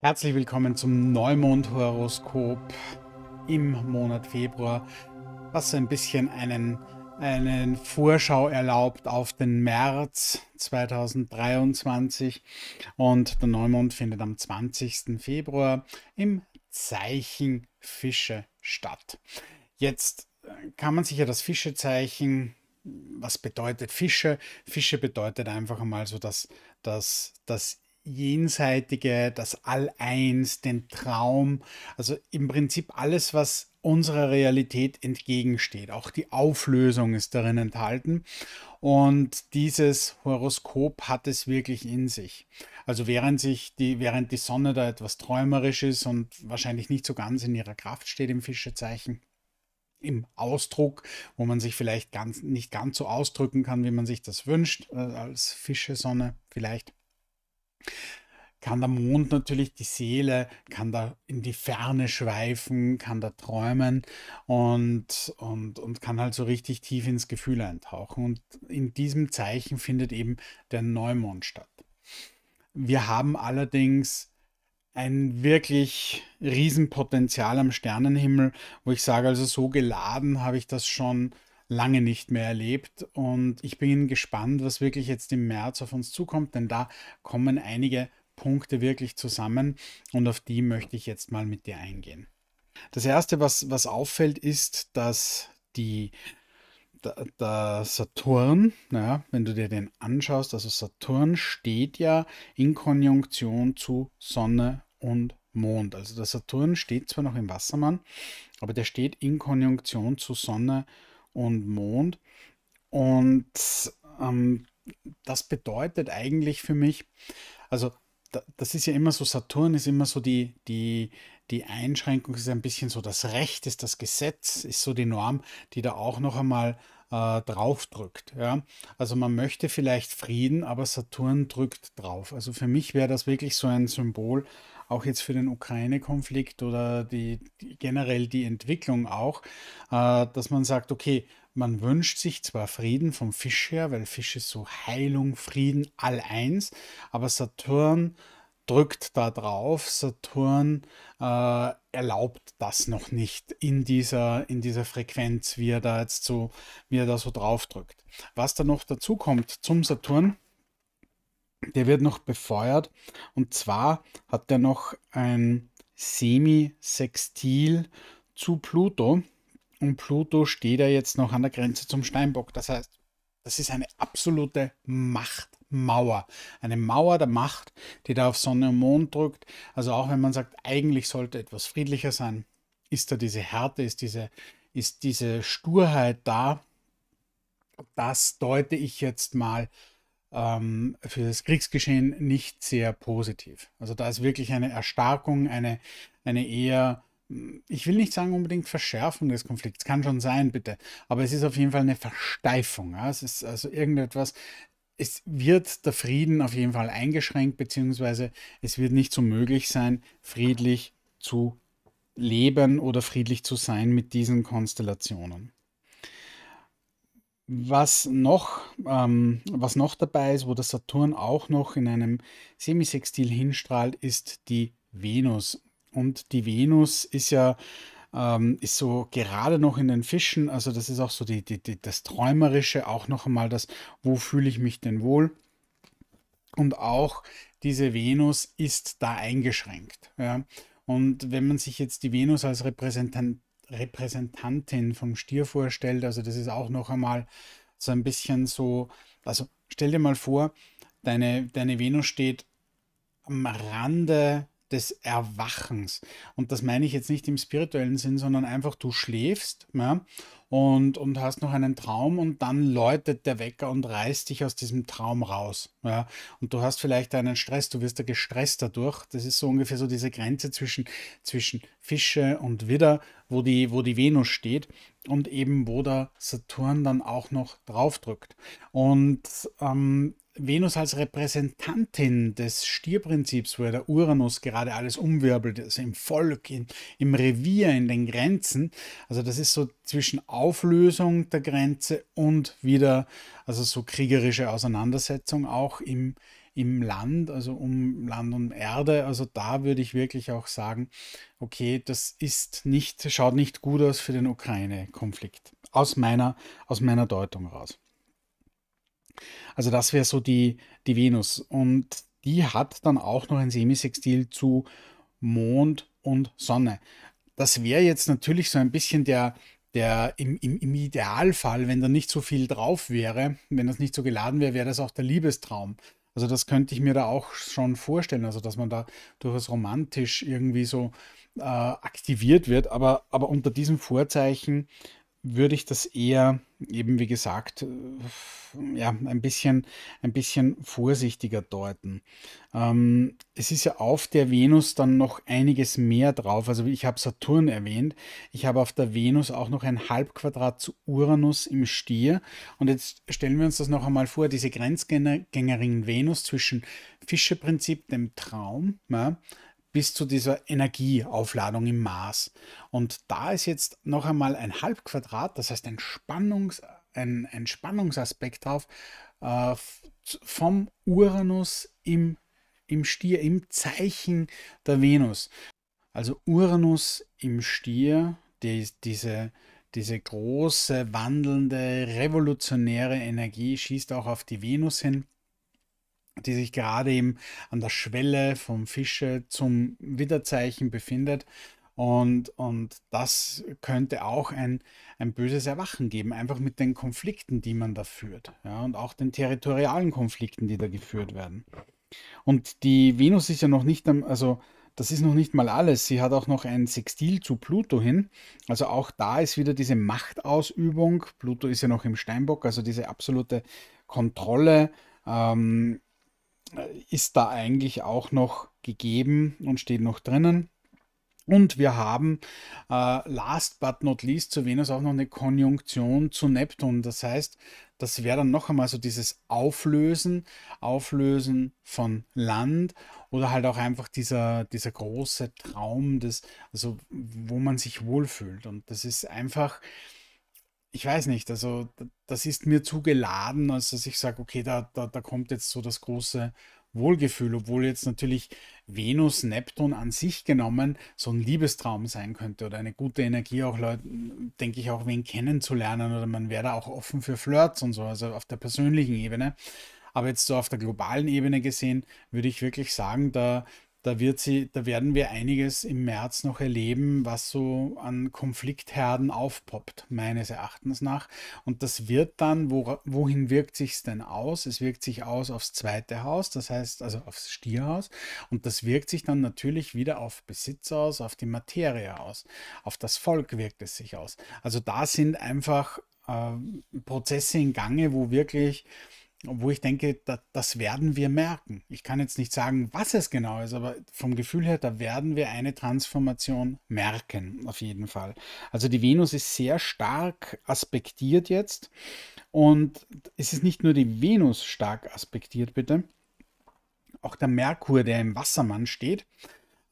Herzlich willkommen zum Neumond-Horoskop im Monat Februar, was ein bisschen einen, einen Vorschau erlaubt auf den März 2023. Und der Neumond findet am 20. Februar im Zeichen Fische statt. Jetzt äh, kann man sich ja das Fischezeichen was bedeutet Fische? Fische bedeutet einfach einmal so, dass das, das Jenseitige, das All-Eins, den Traum, also im Prinzip alles, was unserer Realität entgegensteht. Auch die Auflösung ist darin enthalten. Und dieses Horoskop hat es wirklich in sich. Also während sich die, während die Sonne da etwas träumerisch ist und wahrscheinlich nicht so ganz in ihrer Kraft steht im Fischezeichen, im Ausdruck, wo man sich vielleicht ganz, nicht ganz so ausdrücken kann, wie man sich das wünscht, äh, als Fische-Sonne vielleicht kann der Mond natürlich die Seele, kann da in die Ferne schweifen, kann da träumen und, und, und kann halt so richtig tief ins Gefühl eintauchen. Und in diesem Zeichen findet eben der Neumond statt. Wir haben allerdings ein wirklich Riesenpotenzial am Sternenhimmel, wo ich sage, also so geladen habe ich das schon lange nicht mehr erlebt. Und ich bin gespannt, was wirklich jetzt im März auf uns zukommt, denn da kommen einige Punkte wirklich zusammen und auf die möchte ich jetzt mal mit dir eingehen. Das erste, was, was auffällt, ist, dass die der Saturn, ja, wenn du dir den anschaust, also Saturn steht ja in Konjunktion zu Sonne und Mond. Also der Saturn steht zwar noch im Wassermann, aber der steht in Konjunktion zu Sonne und und Mond. Und ähm, das bedeutet eigentlich für mich, also das ist ja immer so, Saturn ist immer so die, die, die Einschränkung, ist ein bisschen so das Recht, ist das Gesetz, ist so die Norm, die da auch noch einmal äh, draufdrückt. Ja? Also man möchte vielleicht Frieden, aber Saturn drückt drauf. Also für mich wäre das wirklich so ein Symbol, auch jetzt für den Ukraine-Konflikt oder die, die, generell die Entwicklung auch, äh, dass man sagt, okay, man wünscht sich zwar Frieden vom Fisch her, weil Fisch ist so Heilung, Frieden, all eins, aber Saturn äh, drückt da drauf. Saturn äh, erlaubt das noch nicht in dieser, in dieser Frequenz, wie er da jetzt so, wie er da so drauf drückt. Was da noch dazu kommt zum Saturn, der wird noch befeuert und zwar hat er noch ein Semi-Sextil zu Pluto und Pluto steht ja jetzt noch an der Grenze zum Steinbock. Das heißt, das ist eine absolute Macht Mauer. Eine Mauer der Macht, die da auf Sonne und Mond drückt. Also auch wenn man sagt, eigentlich sollte etwas friedlicher sein, ist da diese Härte, ist diese, ist diese Sturheit da. Das deute ich jetzt mal ähm, für das Kriegsgeschehen nicht sehr positiv. Also da ist wirklich eine Erstarkung, eine, eine eher ich will nicht sagen unbedingt Verschärfung des Konflikts, kann schon sein, bitte, aber es ist auf jeden Fall eine Versteifung. Ja? Es ist also irgendetwas, es wird der Frieden auf jeden Fall eingeschränkt, beziehungsweise es wird nicht so möglich sein, friedlich zu leben oder friedlich zu sein mit diesen Konstellationen. Was noch, ähm, was noch dabei ist, wo der Saturn auch noch in einem Semisextil hinstrahlt, ist die Venus. Und die Venus ist ja ähm, ist so gerade noch in den Fischen, also das ist auch so die, die, die, das Träumerische, auch noch einmal das, wo fühle ich mich denn wohl? Und auch diese Venus ist da eingeschränkt. Ja? Und wenn man sich jetzt die Venus als Repräsentant, Repräsentantin vom Stier vorstellt, also das ist auch noch einmal so ein bisschen so, also stell dir mal vor, deine, deine Venus steht am Rande des Erwachens. Und das meine ich jetzt nicht im spirituellen Sinn, sondern einfach du schläfst ja, und, und hast noch einen Traum und dann läutet der Wecker und reißt dich aus diesem Traum raus. Ja. Und du hast vielleicht einen Stress, du wirst da gestresst dadurch. Das ist so ungefähr so diese Grenze zwischen, zwischen Fische und Widder, wo die, wo die Venus steht und eben wo der Saturn dann auch noch draufdrückt. Und ähm, Venus als Repräsentantin des Stierprinzips, wo ja der Uranus gerade alles umwirbelt, also im Volk, in, im Revier, in den Grenzen. Also das ist so zwischen Auflösung der Grenze und wieder, also so kriegerische Auseinandersetzung auch im, im Land, also um Land und Erde. Also da würde ich wirklich auch sagen, okay, das ist nicht, schaut nicht gut aus für den Ukraine-Konflikt. Aus meiner, aus meiner Deutung raus. Also das wäre so die, die Venus. Und die hat dann auch noch ein Semisextil zu Mond und Sonne. Das wäre jetzt natürlich so ein bisschen der, der im, im, im, Idealfall, wenn da nicht so viel drauf wäre, wenn das nicht so geladen wäre, wäre das auch der Liebestraum. Also das könnte ich mir da auch schon vorstellen, also dass man da durchaus romantisch irgendwie so äh, aktiviert wird, aber, aber unter diesem Vorzeichen würde ich das eher eben, wie gesagt, äh, ja, ein bisschen, ein bisschen vorsichtiger deuten. Ähm, es ist ja auf der Venus dann noch einiges mehr drauf. Also ich habe Saturn erwähnt. Ich habe auf der Venus auch noch ein Halbquadrat zu Uranus im Stier. Und jetzt stellen wir uns das noch einmal vor, diese Grenzgängerin Venus zwischen Fischeprinzip dem Traum, ja, bis zu dieser Energieaufladung im Mars. Und da ist jetzt noch einmal ein Halbquadrat, das heißt ein, Spannungs, ein, ein Spannungsaspekt drauf, äh, vom Uranus im, im Stier, im Zeichen der Venus. Also Uranus im Stier, die, diese, diese große, wandelnde, revolutionäre Energie schießt auch auf die Venus hin die sich gerade eben an der Schwelle vom Fische zum Widerzeichen befindet. Und, und das könnte auch ein, ein böses Erwachen geben, einfach mit den Konflikten, die man da führt. Ja, und auch den territorialen Konflikten, die da geführt werden. Und die Venus ist ja noch nicht, also das ist noch nicht mal alles. Sie hat auch noch ein Sextil zu Pluto hin. Also auch da ist wieder diese Machtausübung. Pluto ist ja noch im Steinbock, also diese absolute Kontrolle. Ähm, ist da eigentlich auch noch gegeben und steht noch drinnen. Und wir haben äh, last but not least zu Venus auch noch eine Konjunktion zu Neptun. Das heißt, das wäre dann noch einmal so dieses Auflösen, Auflösen von Land oder halt auch einfach dieser, dieser große Traum, des, also wo man sich wohlfühlt. Und das ist einfach, ich weiß nicht, also das ist mir zu geladen, als dass ich sage, okay, da, da, da kommt jetzt so das große Wohlgefühl, obwohl jetzt natürlich Venus, Neptun an sich genommen so ein Liebestraum sein könnte oder eine gute Energie, auch Leute, denke ich, auch wen kennenzulernen oder man wäre da auch offen für Flirts und so, also auf der persönlichen Ebene. Aber jetzt so auf der globalen Ebene gesehen, würde ich wirklich sagen, da, da, wird sie, da werden wir einiges im März noch erleben, was so an Konfliktherden aufpoppt, meines Erachtens nach. Und das wird dann, wo, wohin wirkt sich es denn aus? Es wirkt sich aus aufs zweite Haus, das heißt also aufs Stierhaus. Und das wirkt sich dann natürlich wieder auf Besitz aus, auf die Materie aus. Auf das Volk wirkt es sich aus. Also da sind einfach äh, Prozesse in Gange, wo wirklich wo ich denke, da, das werden wir merken. Ich kann jetzt nicht sagen, was es genau ist, aber vom Gefühl her, da werden wir eine Transformation merken, auf jeden Fall. Also die Venus ist sehr stark aspektiert jetzt. Und es ist nicht nur die Venus stark aspektiert, bitte. Auch der Merkur, der im Wassermann steht,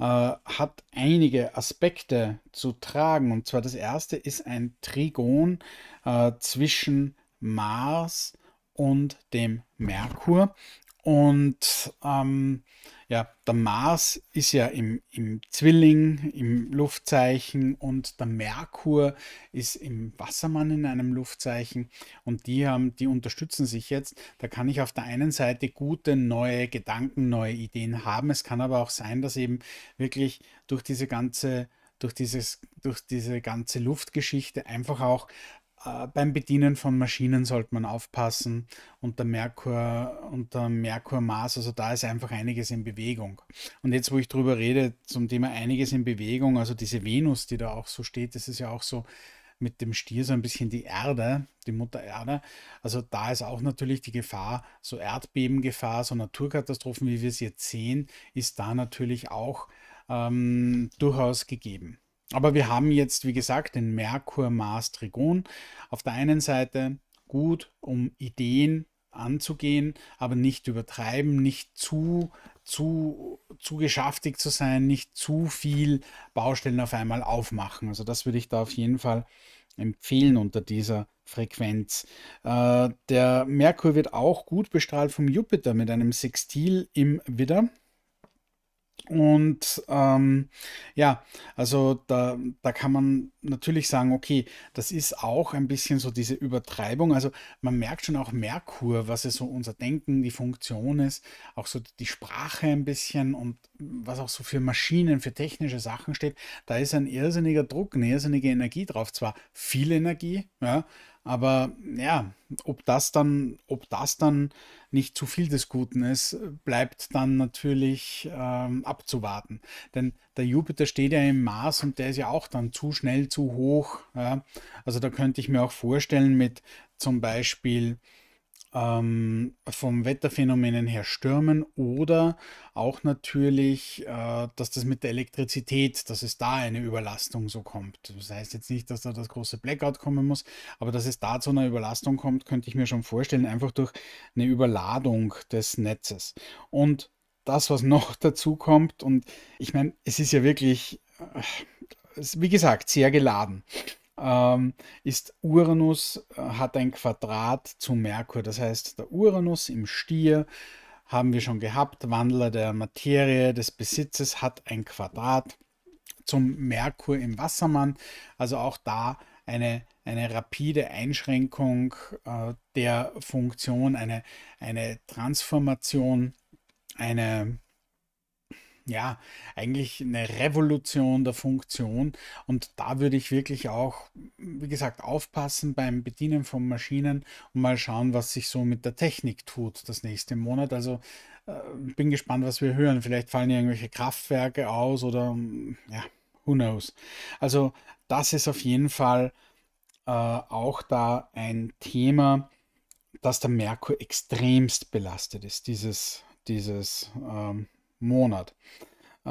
äh, hat einige Aspekte zu tragen. Und zwar das erste ist ein Trigon äh, zwischen Mars und und dem Merkur. Und ähm, ja, der Mars ist ja im, im Zwilling, im Luftzeichen und der Merkur ist im Wassermann in einem Luftzeichen und die haben, die unterstützen sich jetzt. Da kann ich auf der einen Seite gute neue Gedanken, neue Ideen haben. Es kann aber auch sein, dass eben wirklich durch diese ganze durch, dieses, durch diese ganze Luftgeschichte einfach auch äh, beim Bedienen von Maschinen sollte man aufpassen unter Merkur, unter Merkur Also da ist einfach einiges in Bewegung. Und jetzt, wo ich drüber rede, zum Thema einiges in Bewegung, also diese Venus, die da auch so steht, das ist ja auch so mit dem Stier so ein bisschen die Erde, die Mutter Erde. Also da ist auch natürlich die Gefahr, so Erdbebengefahr, so Naturkatastrophen, wie wir es jetzt sehen, ist da natürlich auch ähm, durchaus gegeben. Aber wir haben jetzt, wie gesagt, den Merkur Mars Trigon. Auf der einen Seite gut, um Ideen anzugehen, aber nicht übertreiben, nicht zu, zu, zu geschäftig zu sein, nicht zu viel Baustellen auf einmal aufmachen. Also das würde ich da auf jeden Fall empfehlen unter dieser Frequenz. Äh, der Merkur wird auch gut bestrahlt vom Jupiter mit einem Sextil im Widder. Und ähm, ja, also da, da kann man natürlich sagen, okay, das ist auch ein bisschen so diese Übertreibung. Also man merkt schon auch Merkur, was ist so unser Denken, die Funktion ist, auch so die Sprache ein bisschen und was auch so für Maschinen, für technische Sachen steht. Da ist ein irrsinniger Druck, eine irrsinnige Energie drauf. Zwar viel Energie, ja, aber ja, ob das dann, ob das dann nicht zu viel des Guten ist, bleibt dann natürlich ähm, abzuwarten. Denn der Jupiter steht ja im Mars und der ist ja auch dann zu schnell, zu hoch. Ja. Also da könnte ich mir auch vorstellen, mit zum Beispiel ähm, vom Wetterphänomenen her Stürmen oder auch natürlich, äh, dass das mit der Elektrizität, dass es da eine Überlastung so kommt. Das heißt jetzt nicht, dass da das große Blackout kommen muss, aber dass es da zu einer Überlastung kommt, könnte ich mir schon vorstellen, einfach durch eine Überladung des Netzes. Und das, was noch dazu kommt, und ich meine, es ist ja wirklich äh, wie gesagt, sehr geladen. Ähm, ist Uranus, äh, hat ein Quadrat zu Merkur. Das heißt, der Uranus im Stier haben wir schon gehabt, Wandler der Materie, des Besitzes hat ein Quadrat zum Merkur im Wassermann. Also auch da eine, eine rapide Einschränkung äh, der Funktion, eine, eine Transformation, eine ja, eigentlich eine Revolution der Funktion. Und da würde ich wirklich auch, wie gesagt, aufpassen beim Bedienen von Maschinen und mal schauen, was sich so mit der Technik tut das nächste Monat. Also äh, bin gespannt, was wir hören. Vielleicht fallen irgendwelche Kraftwerke aus oder ja, who knows. Also das ist auf jeden Fall äh, auch da ein Thema, dass der Merkur extremst belastet ist, dieses, dieses ähm, Monat. Äh,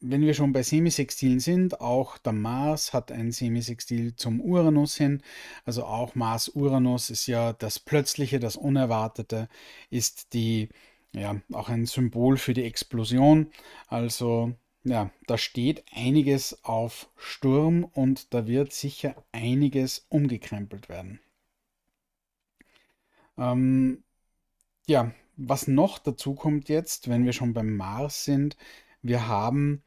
wenn wir schon bei Semisextilen sind, auch der Mars hat ein Semisextil zum Uranus hin. Also auch Mars-Uranus ist ja das Plötzliche, das Unerwartete, ist die, ja, auch ein Symbol für die Explosion. Also ja, da steht einiges auf Sturm und da wird sicher einiges umgekrempelt werden. Ähm, ja, was noch dazu kommt jetzt, wenn wir schon beim Mars sind, wir haben,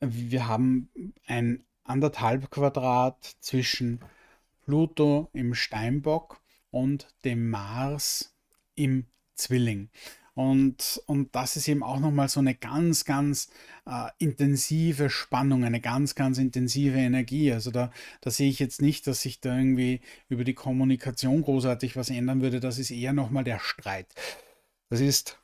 wir haben ein anderthalb Quadrat zwischen Pluto im Steinbock und dem Mars im Zwilling. Und, und das ist eben auch nochmal so eine ganz, ganz äh, intensive Spannung, eine ganz, ganz intensive Energie. Also da, da sehe ich jetzt nicht, dass sich da irgendwie über die Kommunikation großartig was ändern würde. Das ist eher nochmal der Streit. Das ist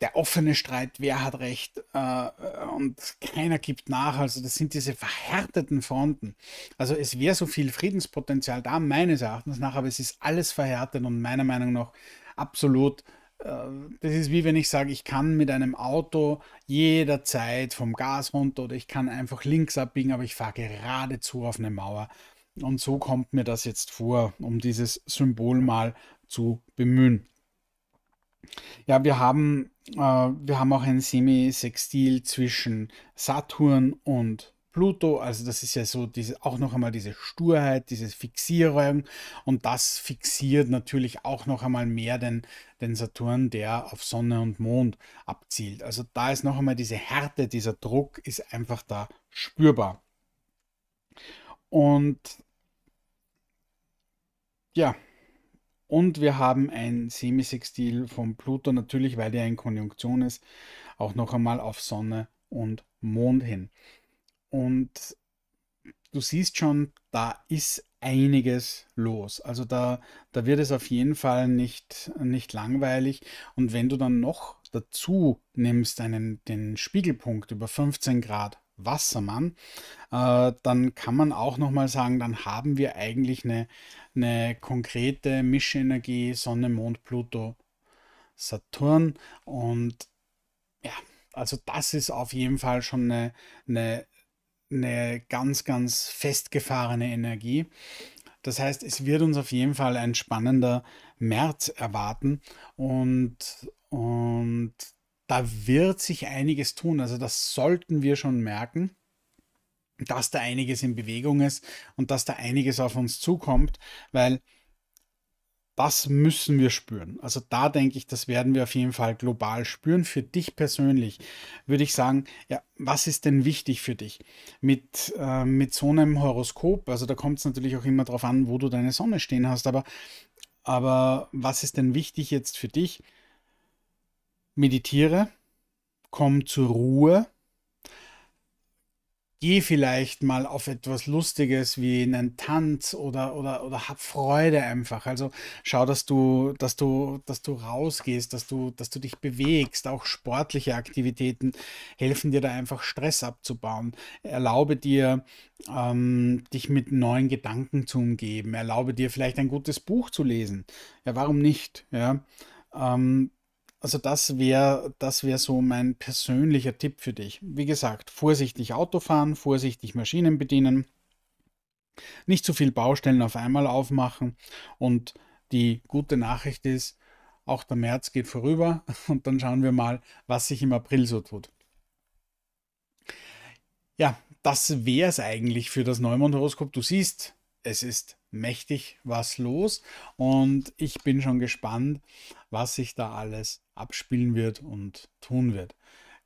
der offene Streit, wer hat recht äh, äh, und keiner gibt nach. Also das sind diese verhärteten Fronten. Also es wäre so viel Friedenspotenzial da, meines Erachtens nach, aber es ist alles verhärtet und meiner Meinung nach absolut. Äh, das ist wie wenn ich sage, ich kann mit einem Auto jederzeit vom Gas runter oder ich kann einfach links abbiegen, aber ich fahre geradezu auf eine Mauer. Und so kommt mir das jetzt vor, um dieses Symbol mal zu bemühen. Ja, wir haben, äh, wir haben auch ein Semisextil zwischen Saturn und Pluto, also das ist ja so diese, auch noch einmal diese Sturheit, diese Fixierung und das fixiert natürlich auch noch einmal mehr den, den Saturn, der auf Sonne und Mond abzielt. Also da ist noch einmal diese Härte, dieser Druck ist einfach da spürbar. Und ja, und wir haben ein Semisextil von Pluto, natürlich weil der in Konjunktion ist, auch noch einmal auf Sonne und Mond hin. Und du siehst schon, da ist einiges los. Also da, da wird es auf jeden Fall nicht, nicht langweilig. Und wenn du dann noch dazu nimmst einen, den Spiegelpunkt über 15 Grad Wassermann, äh, dann kann man auch nochmal sagen, dann haben wir eigentlich eine, eine konkrete Mischenergie Sonne, Mond, Pluto, Saturn und ja, also das ist auf jeden Fall schon eine, eine, eine ganz, ganz festgefahrene Energie. Das heißt, es wird uns auf jeden Fall ein spannender März erwarten und, und da wird sich einiges tun. Also das sollten wir schon merken, dass da einiges in Bewegung ist und dass da einiges auf uns zukommt, weil das müssen wir spüren. Also da denke ich, das werden wir auf jeden Fall global spüren. Für dich persönlich würde ich sagen, ja, was ist denn wichtig für dich? Mit, äh, mit so einem Horoskop, also da kommt es natürlich auch immer darauf an, wo du deine Sonne stehen hast, aber, aber was ist denn wichtig jetzt für dich? meditiere, komm zur Ruhe, geh vielleicht mal auf etwas Lustiges wie einen Tanz oder, oder, oder hab Freude einfach. Also schau, dass du, dass du, dass du rausgehst, dass du, dass du dich bewegst. Auch sportliche Aktivitäten helfen dir da einfach Stress abzubauen. Erlaube dir, ähm, dich mit neuen Gedanken zu umgeben. Erlaube dir vielleicht ein gutes Buch zu lesen. Ja, warum nicht? Ja. Ähm, also das wäre das wär so mein persönlicher Tipp für dich. Wie gesagt, vorsichtig Auto fahren, vorsichtig Maschinen bedienen, nicht zu viel Baustellen auf einmal aufmachen und die gute Nachricht ist, auch der März geht vorüber und dann schauen wir mal, was sich im April so tut. Ja, das wäre es eigentlich für das Neumond-Horoskop. Du siehst, es ist mächtig was los und ich bin schon gespannt, was sich da alles abspielen wird und tun wird.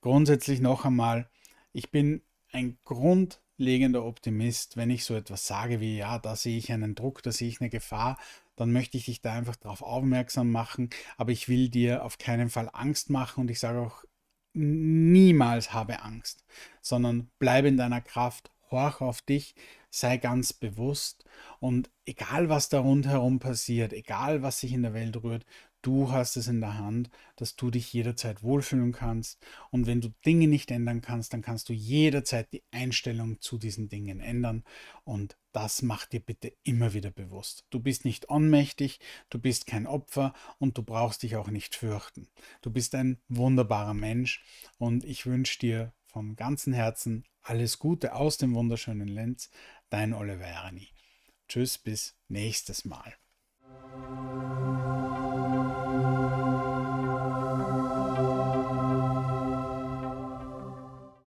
Grundsätzlich noch einmal, ich bin ein grundlegender Optimist, wenn ich so etwas sage wie, ja, da sehe ich einen Druck, da sehe ich eine Gefahr, dann möchte ich dich da einfach darauf aufmerksam machen, aber ich will dir auf keinen Fall Angst machen und ich sage auch, niemals habe Angst, sondern bleibe in deiner Kraft, horch auf dich, sei ganz bewusst und egal was da rundherum passiert, egal was sich in der Welt rührt, du hast es in der Hand, dass du dich jederzeit wohlfühlen kannst. Und wenn du Dinge nicht ändern kannst, dann kannst du jederzeit die Einstellung zu diesen Dingen ändern. Und das mach dir bitte immer wieder bewusst. Du bist nicht ohnmächtig, du bist kein Opfer und du brauchst dich auch nicht fürchten. Du bist ein wunderbarer Mensch und ich wünsche dir vom ganzen Herzen alles Gute aus dem wunderschönen Lenz, dein Oliverini. Tschüss, bis nächstes Mal.